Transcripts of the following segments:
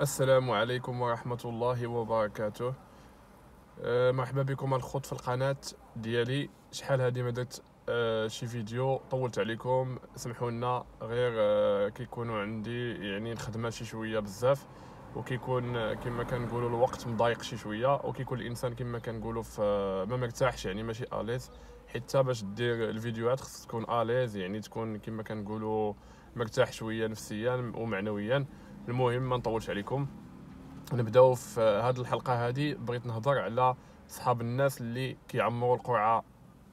السلام عليكم ورحمة الله وبركاته أه مرحبا بكم الخط في القناة ديالي شحال هادي ما درت أه شي فيديو طولت عليكم سمحوا لنا غير أه كيكونوا عندي يعني الخدمة شي شوية بزاف وكيكون أه، كما كنقولوا الوقت مضايق شي شويه وكيكون الانسان كما كنقولوا أه، ما مرتاحش يعني ماشي اليز حتى باش دير الفيديوهات خصك تكون اليز يعني تكون كما كنقولوا مرتاح شويه نفسيا ومعنويا المهم ما نطولش عليكم نبداو في هذه الحلقه هذه بغيت نهضر على اصحاب الناس اللي كيعمروا القرعه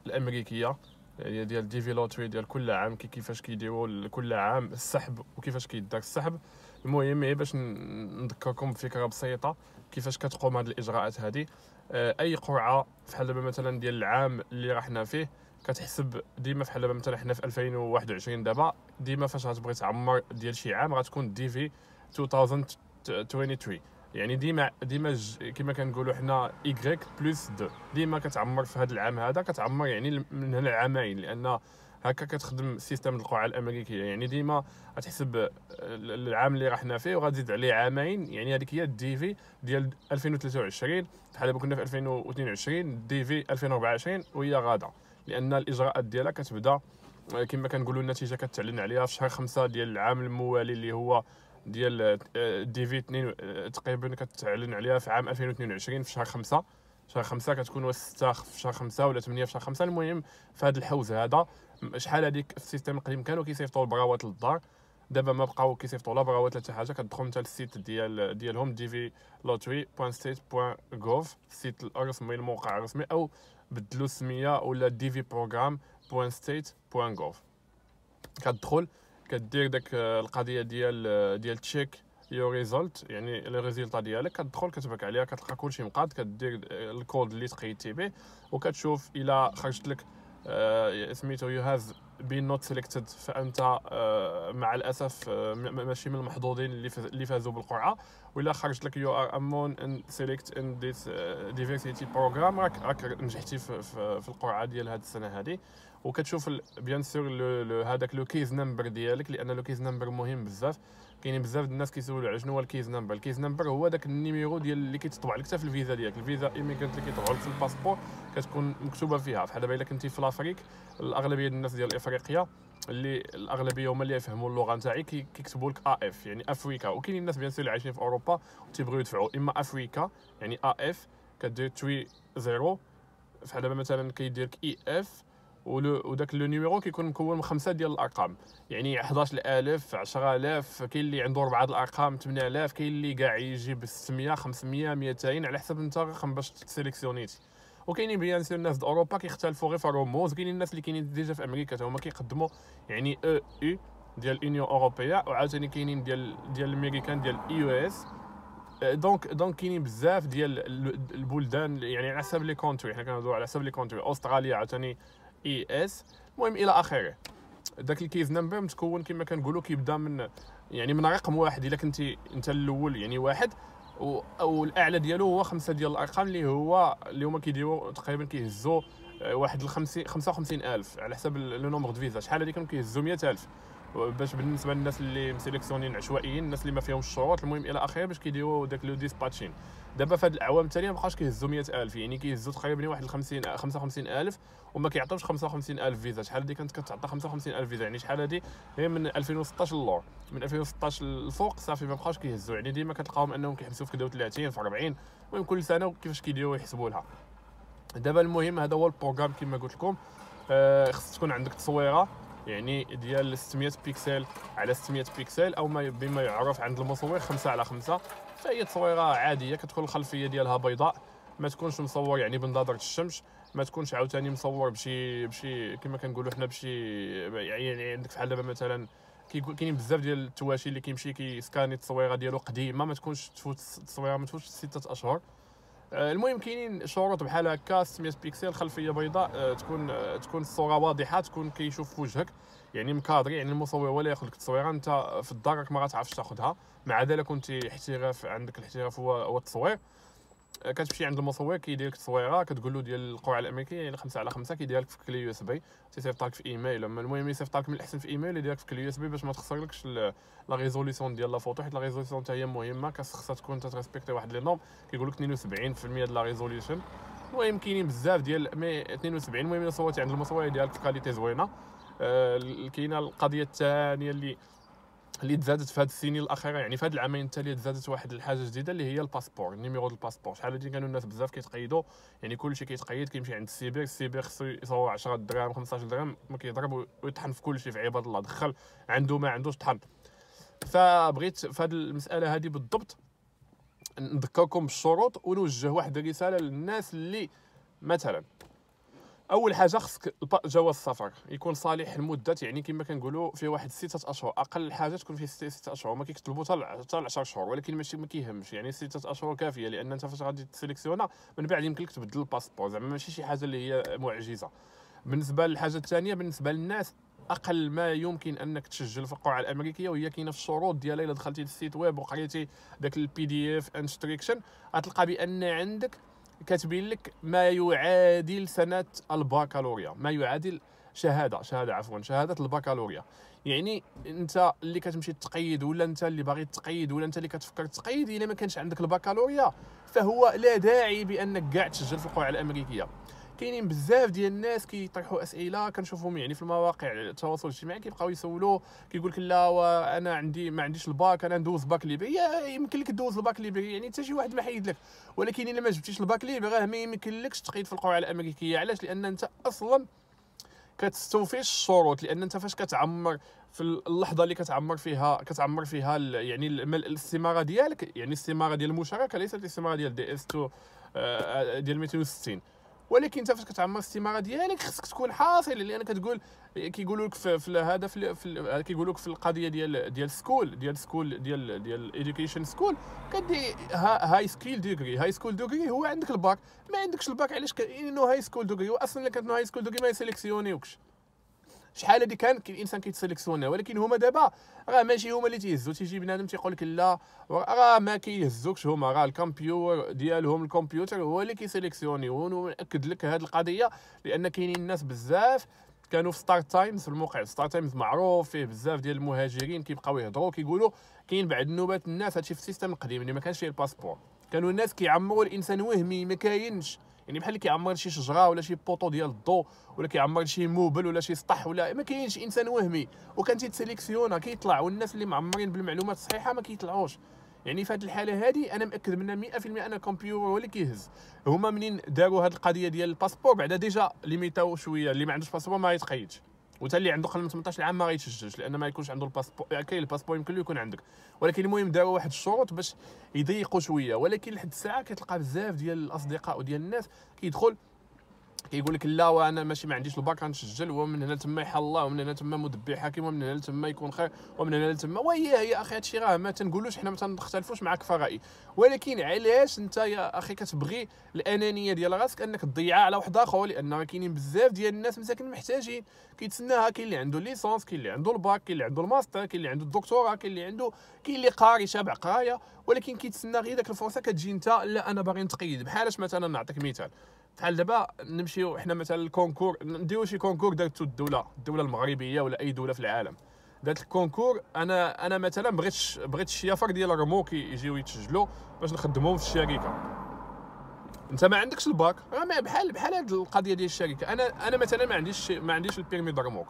الامريكيه يعني ديال لوتري ديال كل عام كي كيفاش كيديروا كل عام السحب وكيفاش كيدار السحب المهم هي إيه، باش نذكركم بفكره بسيطه كيفاش كتقوم هذه الاجراءات هذه آه، اي قرعه فحال دابا مثلا ديال العام اللي راه فيه كتحسب ديما فحال دابا مثلا حنا في 2021 دابا ديما فاش غتبغي تعمر ديال شي عام غتكون ديفي 2023 يعني ديما ديما كما كنقولوا حنا Y بلس 2 ديما كتعمر في هذا العام هذا كتعمر يعني من هنا العامين لان هكا كتخدم سيستم القوعه الامريكيه يعني ديما غتحسب العام اللي رحنا فيه وغتزيد عليه عامين يعني هذيك هي الدي في ديال 2023 بحال كنا في 2022 الدي في 2024 وهي غادا لان الاجراءات ديالها كتبدا آه، كما كنقولوا النتيجه كتعلن عليها في شهر خمسة ديال العام الموالي اللي هو ديال دي في 2 آه، تقريبا كتعلن عليها في عام 2022 في شهر 5 شهر 5 كتكون ولا 6 في شهر 5 ولا 8 في شهر 5 المهم في هذا الحوز هذا شحال هذيك في السيستم القديم كانوا كيصيفطوا البراوات للدار دابا ما بقاو كيصيفطوا لا براوات لا حتى حاجه كتدخل انت للسيت ديال ديالهم دي في لوتري بوان سيت بوان غوف السيت الرسمي الموقع الرسمي او بدلوا السميه ولا دي في بروغرام بوان سيت بوان غوف كتدخل كدير داك آه، القضيه ديال آه، ديال تشيك يو ريزولت يعني لي ريزولطا ديالك كتدخل كتبك عليها كتلقى كلشي مقاد كدير آه، الكود اللي تقيتي به وكتشوف الا خرجت لك سميتو يو هاف بين نوت سيليكتد فانت آه، مع الاسف آه، ماشي من المحظوظين اللي فازوا بالقرعه ولا خرجت لك يو ار امون ان سيليكت ان ديس ديفيرسيتي بروغرام راك راك نجحتي في, في القرعه ديال هذه السنه هذه وكتشوف بيان سور هذاك لو كيز نمبر ديالك لان لو كيز نمبر مهم بزاف كاينين بزاف الناس كيسولوا على شنو هو الكيز نمبر الكيز نمبر هو داك النيميرو ديال اللي كيتطبع لك حتى في الفيزا ديالك الفيزا ايميغرانت اللي كيطبعوا لك في الباسبور كتكون مكتوبه فيها بحال دابا الا كنتي في لافريك الاغلبيه ديال الناس ديال افريقيا اللي الاغلبيه هما اللي يفهموا اللغه نتاعي كيكتبوا لك اف يعني افريكا وكاينين الناس بيان اللي عايشين في اوروبا تيبغيو يدفعوا اما افريكا يعني اف كدير توي زيرو دابا مثلا كيدير لك اي e اف وداك لو نيميرو كيكون مكون من خمسه ديال الارقام يعني 11000 10000 كاين اللي عنده اربعه الارقام 8000 كاين اللي كاع يجيب 600 500 200 على حسب انت الرقم باش تسيليكسيونيتي وكاينين بيان سور الناس في اوروبا كيختلفوا غير في الرموز كاينين الناس اللي كاينين ديجا في امريكا هما كيقدموا يعني او اي ديال الانيون اوروبيا وعاوتاني كاينين ديال ديال الامريكان ديال اي او اس دونك دونك كاينين بزاف ديال البلدان يعني على حسب لي كونتري حنا كنهضروا على حسب لي كونتري استراليا عاوتاني اي e اس المهم الى اخره داك الكيز نمبر متكون كما كنقولوا كيبدا من يعني من رقم واحد الا كنتي انت الاول يعني واحد او الاعلى ديالو هو خمسه ديال الارقام اللي هو اللي هما كيديروا تقريبا كيهزوا آه، واحد ل 55000 على حسب لو نومبر دو فيزا شحال هذيك كانوا كيهزوا 100000 باش بالنسبه للناس اللي مسيليكسيونين عشوائيين الناس اللي ما فيهمش الشروط المهم الى اخره باش كيديروا داك لو ديسباتشين دابا في هاد الاعوام التاليه ما بقاش كيهزوا 100000 يعني كيهزوا تقريبا واحد 50 55000 وما كيعطيوش 55000 فيزا شحال هادي كانت كتعطى 55000 فيزا يعني شحال هادي هي من 2016 اللور من 2016 الفوق صافي ما بقاوش كيهزوا يعني ديما كتلقاهم انهم كيحبسوا في كذا 30 في 40 المهم كل سنه كيفاش كيديروا يحسبوا لها دابا المهم هذا هو البروغرام كما قلت لكم آه خص تكون عندك تصويره يعني ديال 600 بيكسل على 600 بيكسل او ما بما يعرف عند المصور 5 على 5 فهي تصويره عاديه كتكون الخلفيه ديالها بيضاء ما تكونش مصور يعني بنظاره الشمس ما تكونش عاوتاني مصور بشي بشي كما كنقولوا حنا بشي يعني عندك فحال دابا مثلا كاينين بزاف ديال التواشي اللي كيمشي كيسكاني التصويره ديالو قديمه ما تكونش تفوت التصويره ما تفوتش سته اشهر آه، المهم كاينين شروط بحال هكا 600 بيكسل خلفيه بيضاء آه، تكون آه، تكون الصوره واضحه تكون كيشوف وجهك يعني مكادري يعني المصور ولا ياخذ لك التصويره انت في الدار ما غاتعرفش تاخذها مع ذلك كنت احتراف عندك الاحتراف هو التصوير آه، كتمشي عند المصور كيدير لك التصويره كتقول له ديال القوعه الامريكيه يعني 5 على 5 كيدير لك في كلي يو اس بي تيصيفط لك في ايميل اما المهم يصيفط لك من الاحسن في ايميل يدير لك في كلي يو اس بي باش ما تخسرلكش لا ريزوليسيون ديال لا فوتو حيت لا ريزوليسيون حتى هي مهمه خاصها تكون تتريسبكتي واحد لي نورم كيقول لك 72% ديال لا ريزوليسيون المهم كاينين بزاف ديال مي 72 المهم صوتي عند المصور ديالك في كاليتي زوينه آه كاينه القضيه الثانيه اللي اللي تزادت في هذه السنين الاخيره يعني في هذه العامين التاليه تزادت واحد الحاجه جديده اللي هي الباسبور النيميرو ديال الباسبور شحال هادي كانوا الناس بزاف كيتقيدوا يعني كل شيء كيتقيد كيمشي عند السيبر السيبر خصو يصور 10 دراهم 15 درهم ما كيضرب ويطحن في كل شيء في عباد الله دخل عنده ما عندوش طحن فبغيت في هذه المساله هذه بالضبط نذكركم بالشروط ونوجه واحد الرساله للناس اللي مثلا اول حاجه خصك جواز السفر يكون صالح المده يعني كما كنقولوا في واحد سته اشهر اقل حاجه تكون في سته اشهر ما كيكتبوا حتى ل 10 شهور ولكن ماشي ما كيهمش يعني سته اشهر كافيه لان انت فاش غادي تسليكسيونا من بعد يمكن لك تبدل الباسبور زعما ماشي شي حاجه اللي هي معجزه بالنسبه للحاجه الثانيه بالنسبه للناس اقل ما يمكن انك تسجل في القرعه الامريكيه وهي كاينه في الشروط ديالها الا دخلتي للسيت ويب وقريتي داك البي دي اف انستريكشن غتلقى بان عندك كتبين لك ما يعادل سنه الباكالوريا ما يعادل شهاده شهاده عفوا شهاده الباكالوريا يعني انت اللي كتمشي تقيد ولا انت اللي باغي تقيد ولا انت اللي كتفكر تقيد الا ما كانش عندك الباكالوريا فهو لا داعي بانك كاع تسجل في القرعه الامريكيه كاينين بزاف ديال الناس كيطيحوا اسئله كنشوفهم يعني في المواقع التواصل الاجتماعي كيبقاو يسولوا كيقول لك لا انا عندي ما عنديش الباك انا ندوز باك ليبي يمكن لك دوز الباك ليبي يعني حتى شي واحد ما حيد لك ولكن الا ما جبتيش الباك ليبي راه ما يمكنلكش تقيد في القوعه الامريكيه علاش لان انت اصلا كتستوفي الشروط لان انت فاش كتعمر في اللحظه اللي كتعمر فيها كتعمر فيها يعني الاستماره ديالك يعني الاستماره ديال المشاركه ليست الاستماره ديال دي اس 2 ديال 260 ولكن انت فاش كتعمر الاستماره ديالك خصك تكون حاصل لان كتقول كيقولوا لك في, في هذا في, في كيقولوا لك في القضيه ديال ديال سكول ديال سكول ديال ديال ايديوكيشن سكول كدي هاي سكيل ديجري هاي سكول ديجري هو عندك الباك ما عندكش الباك علاش لانه هاي سكول ديجري واصلا كانت هاي سكول ديجري ما يسيليكسيونيوكش شحال هذه كان الانسان كيتسلكسيونيها ولكن هما دابا راه ماشي هما اللي تيهزو تيجي بنادم تيقول لك لا راه ما كيهزوكش هما راه الكمبيوتر ديالهم الكمبيوتر هو اللي كيسيليكسيوني ونأكد لك هذه القضيه لان كاينين الناس بزاف كانوا في ستار تايمز في الموقع ستار تايمز معروف فيه بزاف ديال المهاجرين كيبقاو يهضروا كيقولوا كاين بعد نوبات الناس هادشي في السيستم القديم اللي ما كانش فيه الباسبور كانوا الناس كيعمروا الانسان وهمي ما كاينش يعني بحال اللي كيعمر شي شجره ولا شي بوطو ديال الضو ولا كيعمر شي موبل ولا شي سطح ولا ما كاينش انسان وهمي وكان تيتسيليكسيونا كيطلع والناس اللي معمرين بالمعلومات الصحيحه ما كيطلعوش يعني في هذه الحاله هذه انا مأكد منها 100% ان الكمبيوتر هو اللي كيهز هما منين داروا هذه القضيه ديال الباسبور بعدا ديجا ليميتاو شويه اللي ما عندوش باسبور ما يتقيدش وتا اللي عنده اقل من 18 عام ما غيتسجلش لان ما يكونش عنده الباسبور كاين الباسبور يمكن له يكون عندك ولكن المهم داو واحد الشروط باش يضيقوا شويه ولكن لحد الساعه كتلقى بزاف ديال الاصدقاء وديال الناس كيدخل كيقول لك لا وانا ماشي ما عنديش الباك غنسجل ومن هنا تما يحل الله ومن هنا تما مدبي حكيم ومن هنا تما يكون خير ومن هنا تما وهي هي اخي هادشي راه ما تنقولوش حنا ما تنختلفوش معك في الراي ولكن علاش انت يا اخي كتبغي الانانيه ديال راسك انك تضيعها على واحد اخر لان كاينين بزاف ديال الناس مساكن محتاجين كيتسناها كاين اللي عنده ليسونس كاين اللي عنده الباك كاين اللي عنده الماستر كاين اللي عنده الدكتوراه كاين اللي عنده كاين اللي قاري شابع قرايه ولكن كيتسنى غير ديك الفرصه كتجي انت لا انا باغي نتقيد بحالاش مثلا نعطيك مثال بحال دابا نمشيو حنا مثلا الكونكور نديرو شي كونكور دارته الدوله الدوله المغربيه ولا اي دوله في العالم دارت الكونكور انا انا مثلا بغيت بغيت الشيافر ديال الرموك يجيو يتسجلوا باش نخدمهم في الشركه انت ما عندكش الباك راه بحال بحال هذه القضيه ديال الشركه انا انا مثلا ما عنديش ما عنديش البيرمي درموك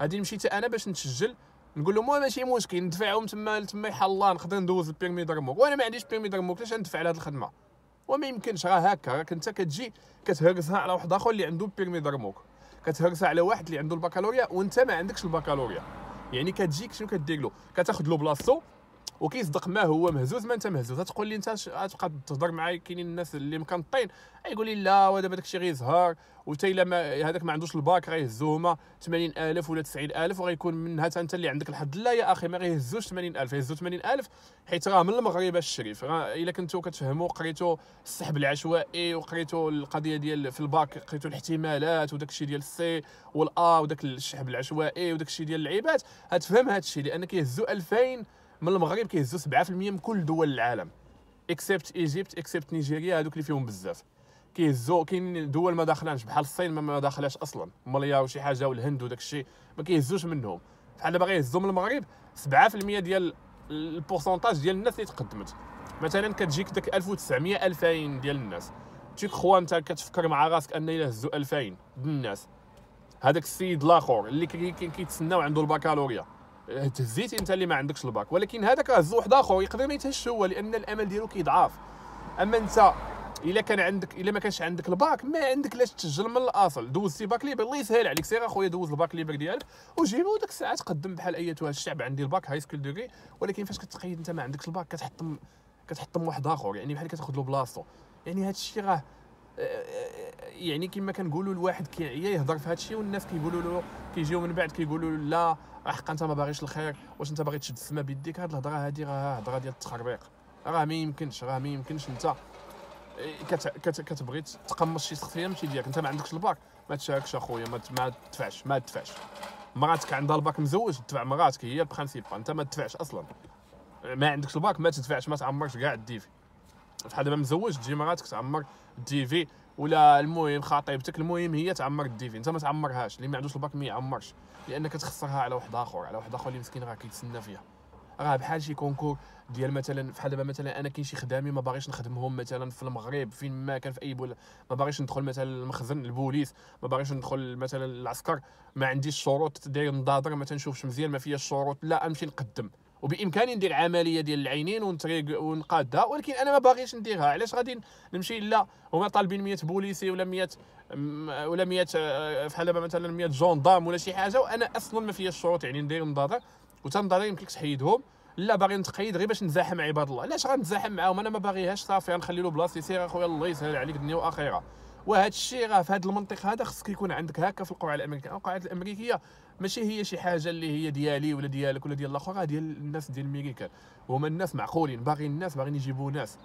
غادي مشيت انا باش نتسجل نقول لهم ماشي مشكل ندفعهم تما تما يحل الله نقدر ندوز البيرمي درموك وانا ما عنديش بيرمي درموك علاش ندفع على هذه الخدمه وما يمكنش راه هكا راك انت كتجي كتهرسها على واحد اخر اللي عنده بيرمي ضرموك كتهرسها على واحد اللي عنده البكالوريا وانت ما عندكش البكالوريا يعني كتجيك شنو كدير له كتاخذ له بلاصتو وكيصدق ما هو مهزوز ما انت مهزوز تقول لي انت غتبقى تهضر معايا كاينين الناس اللي مكنطين يقول لي لا ودابا داكشي غير زهر وتا الا ما هذاك ما عندوش الباك راه غيهزوه هما 80000 ولا 90000 وغيكون منها حتى انت اللي عندك الحد لا يا اخي ما غيهزوش 80000 يهزو 80000 حيت راه من المغرب الشريف الا كنتو كتفهموا قريتو السحب العشوائي وقريتو القضيه ديال في الباك قريتو الاحتمالات وداك الشيء ديال السي والا وداك السحب العشوائي وداك الشيء ديال اللعيبات غتفهم هذا الشيء لان كيهزو 2000 من المغرب كيهزوا 7% من كل دول العالم اكسبت ايجيبت اكسبت نيجيريا هذوك اللي فيهم بزاف كيهزوا كاين دول ما داخلانش بحال الصين ما داخلاش اصلا ماليا وشي حاجه والهند وداك الشيء ما كيهزوش منهم بحال دابا غيهزوا من المغرب 7% ديال البورسونتاج ديال الناس اللي تقدمت مثلا كتجيك داك 1900 2000 ديال الناس تي خوا انت كتفكر مع راسك ان الا هزوا 2000 ديال الناس هذاك السيد الاخر اللي كيتسناو عنده البكالوريا تهزيتي انت اللي ما عندكش الباك ولكن هذاك هز واحد اخر يقدر ما يتهش هو لان الامل ديالو كيضعف اما انت الا كان عندك الا ما كانش عندك الباك ما عندك لاش تسجل من الاصل دوز سي باك ليبر الله يسهل عليك سير اخويا دوز الباك ليبر ديالك وجيبو ديك الساعه تقدم بحال ايتها الشعب عندي الباك هاي سكول دوغي ولكن فاش كتقيد انت ما عندكش الباك كتحطم كتحطم واحد اخر يعني بحال كتاخذ له بلاصتو يعني هذا الشيء راه يعني كما كنقولوا الواحد كيعيا يهضر في هذا الشيء والناس كيقولوا له كيجيو من بعد كيقولوا له لا حقا انت ما باغيش الخير واش انت باغي تشد السما بيديك هاد الهضره هادي راه هضره ديال التخربيق راه ما يمكنش راه ما يمكنش انت إيه، كت... كت... كتبغي تقمص شي سخفيه ماشي ديالك انت ما عندكش الباك ما تشاركش اخويا ما ما تدفعش ما تدفعش مراتك عندها الباك مزوج تدفع مراتك هي البرانسيبال انت ما تدفعش اصلا ما عندكش الباك ما تدفعش ما تعمرش كاع الديفي بحال دابا مزوج تجي مراتك تعمر في ولا المهم خطيبتك المهم هي تعمر في انت ما تعمرهاش اللي ما عندوش الباك ما يعمرش لانك تخسرها على واحد اخر على واحد اخر اللي مسكين راه كيتسنى فيها راه بحال شي كونكور ديال مثلا بحال دابا مثلا انا كاين شي خدامي ما باغيش نخدمهم مثلا في المغرب فين ما كان في اي بول ما باغيش ندخل مثلا المخزن البوليس ما باغيش ندخل مثلا العسكر ما عنديش الشروط داير نضادر ما تنشوفش مزيان ما فيا الشروط لا امشي نقدم وبامكاني ندير عمليه ديال العينين ونتريق ونقادها ولكن انا ما باغيش نديرها علاش غادي نمشي لا هما طالبين 100 بوليسي ولا 100 ولا 100 آه، فحال دابا مثلا 100 جوندام ولا شي حاجه وانا اصلا ما فيا الشروط يعني ندير مضاضر وتنضرر يمكن تحيدهم لا باغي نتقيد غير باش نزاحم عباد الله علاش غنتزاحم معاهم انا ما باغيهاش صافي غنخلي له بلاصتي سير اخويا الله يسهل عليك الدنيا واخره وهذا الشيء راه في هذا المنطق هذا خصك يكون عندك هكا في القرعه الامريكيه القرعه الامريكيه ماشي هي شي حاجه اللي هي ديالي ولا ديالك ولا ديال الاخر ديال الناس ديال الميريكان هما الناس معقولين باغيين الناس باغيين يجيبوا ناس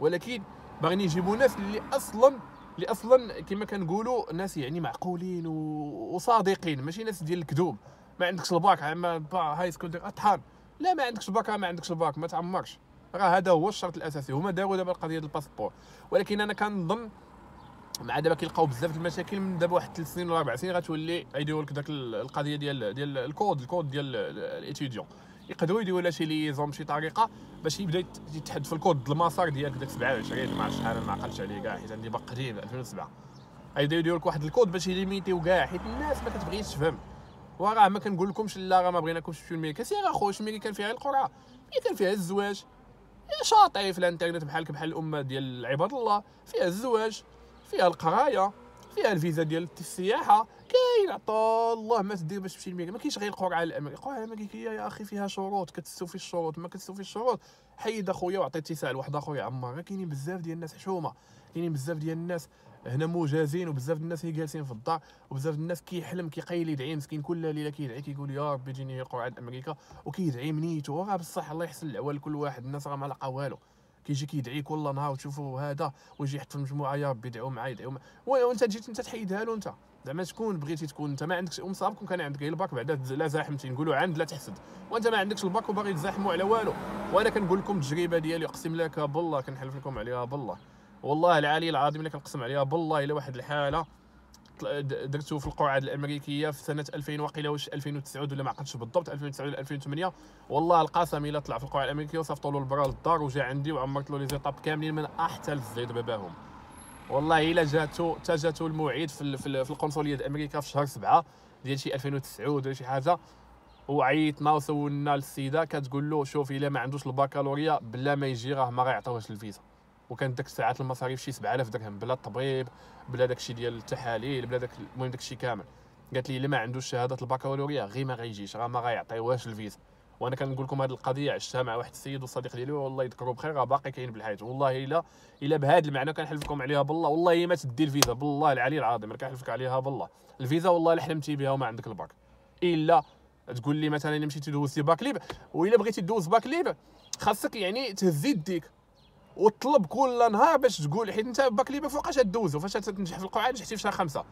ولكن باغيين يجيبوا ناس اللي اصلا اللي اصلا كما كنقولوا ناس يعني معقولين وصادقين ماشي ناس ديال الكذوب ما عندكش الباك عما هاي سكول اطحان لا ما عندكش الباك ما عندكش الباك ما تعمرش راه هذا هو الشرط الاساسي هما داروا دابا القضيه ديال الباسبور ولكن انا كنظن مع دابا كيلقاو بزاف المشاكل من دابا واحد 3 سنين ولا 4 سنين غتولي غيديروا لك داك القضيه ديال ديال الكود الكود ديال الاتيديون يقدروا يديروا لها شي ليزون بشي طريقه باش يبدا يتحد في الكود المسار ديالك داك 27 ما عرفتش انا ما عقلتش عليه كاع حيت عندي باق قديم 2007 غيبداو يديروا لك واحد الكود باش يليميتيو كاع حيت الناس ما كتبغيش تفهم وراه ما كنقول لكمش لا راه ما بغيناكمش تمشيو الميريكان سير اخو الميريكان كان فيها القرعه ملي كان فيها الزواج شاطعي في الانترنت بحالك بحال الامه ديال عباد الله فيها الزواج فيها القرايه فيها الفيزا ديال السياحه كاين عطا الله ما تدير باش تمشي المغرب ما كاينش غير القرعه الامريكيه القرعه الامريكيه يا اخي فيها شروط كتستوفي الشروط ما كتستوفي الشروط حيد اخويا وعطي اتساع لواحد اخر عمار كاينين بزاف ديال الناس حشومه كاينين بزاف ديال الناس هنا مجازين وبزاف الناس هي جالسين في الدار وبزاف الناس كيحلم كيقيل يدعي مسكين كل ليله كيدعي كيقول يا ربي جيني قرعه امريكا وكيدعي منيتو راه بصح الله يحسن العوال لكل واحد الناس راه ما لقى والو كيجي كيدعيك والله نهار تشوفوا هذا ويجي يحط في المجموعه يا ربي ادعوا معايا ادعوا معايا وانت جيت انت تحيدها له انت زعما تكون بغيتي تكون انت ما عندكش ومصابكم كان عندك غير الباك بعدا لا زاحمتي نقولوا عند لا تحسد وانت ما عندكش الباك وباغي تزاحموا على والو وانا كنقول لكم التجربه ديالي اقسم لك بالله كنحلف لكم عليها بالله والله العلي العظيم اللي كنقسم عليها بالله الا واحد الحاله درتو في القرعه الامريكيه في سنه 2000 وقيلا واش 2009 ولا ما عقلتش بالضبط 2009 ولا 2008 والله القاسم الا طلع في القرعه الامريكيه وصيفطوا له البرا للدار وجا عندي وعمرت له لي زيطاب كاملين من احتى للزيد باباهم والله الا جاتو حتى جاتو الموعد في في القنصليه د امريكا في شهر 7 ديال شي 2009 ولا شي حاجه وعيطنا وسولنا للسيده كتقول له شوف الا ما عندوش البكالوريا بلا ما يجي راه ما غيعطيوهش الفيزا وكانت ديك الساعات المصاريف شي 7000 درهم بلا الطبيب بلا داكشي ديال التحاليل بلا داك المهم داكشي كامل قالت لي الا ما عندوش شهاده البكالوريا غير ما غيجيش راه ما غيعطيوهاش الفيزا وانا كنقول لكم هذه القضيه عشتها مع واحد السيد وصديق ديالي والله يذكره بخير راه باقي كاين بالحياه والله الا الا بهذا المعنى كنحلف لكم عليها بالله والله ما تدي الفيزا بالله العلي العظيم انا كنحلفك عليها بالله الفيزا والله الا حلمتي بها وما عندك الباك الا تقول لي مثلا الا مشيتي دوزتي باك ليب والا بغيتي دوز باك ليب خاصك يعني تهزي يديك وطلب كل نهار باش تقول حيت انت باك اللي ما فوقاش دوزو فاش تنجح في القرعه نجحتي في شهر خمسه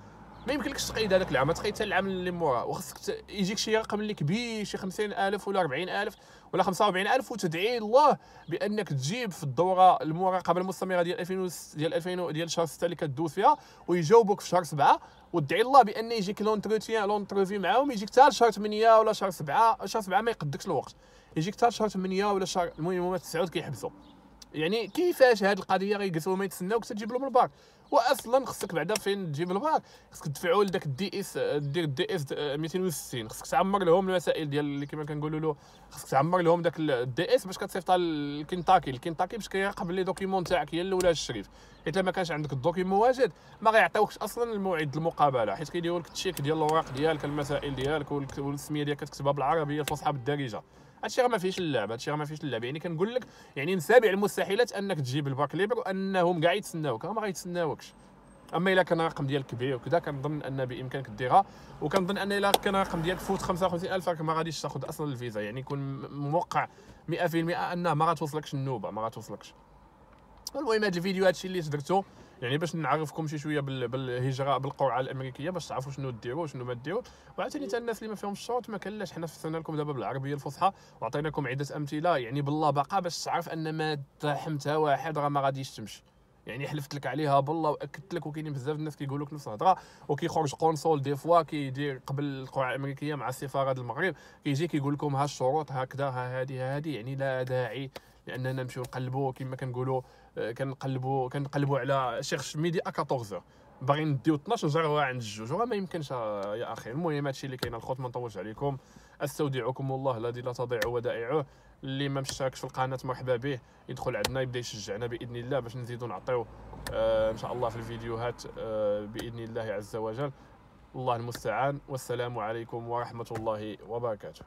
ما يمكنلكش تقيد هذاك العام تقيد حتى العام اللي مورا وخصك يجيك شي رقم اللي كبير شي 50000 ولا 40000 ولا 45000 وتدعي الله بانك تجيب في الدوره المراقبه المستمره ديال 2000 ديال 2000 ديال شهر 6 اللي كدوز فيها ويجاوبوك في شهر 7 وتدعي الله بان يجيك لونتروتيان لونتروفي معاهم يجيك حتى شهر 8 ولا شهر 7 شهر 7 ما يقدكش الوقت يجيك حتى شهر 8 ولا شهر المهم هما 9 كيحبسوا يعني كيفاش هاد القضيه غيجلسوا ما يتسناوك تجيب لهم الباك واصلا خصك بعدا فين تجيب الباك خصك تدفعوا لذاك الدي اس دير الدي اس 260 خصك تعمر لهم المسائل ديال اللي كما كنقولوا له خصك تعمر لهم داك الدي اس باش كتصيفطها لكنتاكي الكنتاكي باش كيراقب لي دوكيمون تاعك هي الاولى الشريف حيت ما كانش عندك الدوكيمون واجد ما غيعطيوكش اصلا الموعد المقابله حيت كيديروا لك التشيك ديال الاوراق ديالك المسائل ديالك والسميه ديالك كتكتبها بالعربيه الفصحى بالدارجه هادشي راه ما فيهش اللعب هادشي راه ما فيهش اللعب يعني كنقول لك يعني من سابع المستحيلات انك تجيب الباك ليبر وانهم كاع يتسناوك ما غيتسناوكش اما الا كان الرقم ديالك كبير وكذا كنظن ان بامكانك ديرها وكنظن ان الا كان الرقم ديالك فوت 55000 راك ما غاديش تاخذ اصلا الفيزا يعني يكون موقع 100% انه ما غتوصلكش النوبه ما غتوصلكش المهم هذا الفيديو هادشي اللي درتو يعني باش نعرفكم شي شويه بالهجره بالقرعه الامريكيه باش تعرفوا شنو ديروا شنو ما ديروا وعاوتاني حتى الناس اللي ما فيهم الشوط ما كان حنا فسرنا لكم دابا بالعربيه الفصحى وعطيناكم عده امثله يعني باللبقه باش تعرف ان ما تحمتها واحد راه ما غاديش تمشي يعني حلفت لك عليها بالله واكدت لك وكاينين بزاف الناس كيقولوا لك نفس الهضره وكيخرج قونسول دي فوا كيدير قبل القرعه الامريكيه مع السفاره المغرب كيجي كيقول لكم ها الشروط هكذا ها هذه ها هذه يعني لا داعي لاننا نمشيو نقلبوا كما كنقولوا آه، كنقلبوا كنقلبوا على شيخ ميدي ا 14 باغي نديو 12 جروا عند الجوج وما يمكنش يا اخي المهم هادشي اللي كاين الخوت ما نطولش عليكم استودعكم الله الذي لا تضيع ودائعه اللي ما مشتركش في القناه مرحبا به يدخل عندنا يبدا يشجعنا باذن الله باش نزيدو نعطيو آه ان شاء الله في الفيديوهات آه باذن الله عز وجل الله المستعان والسلام عليكم ورحمه الله وبركاته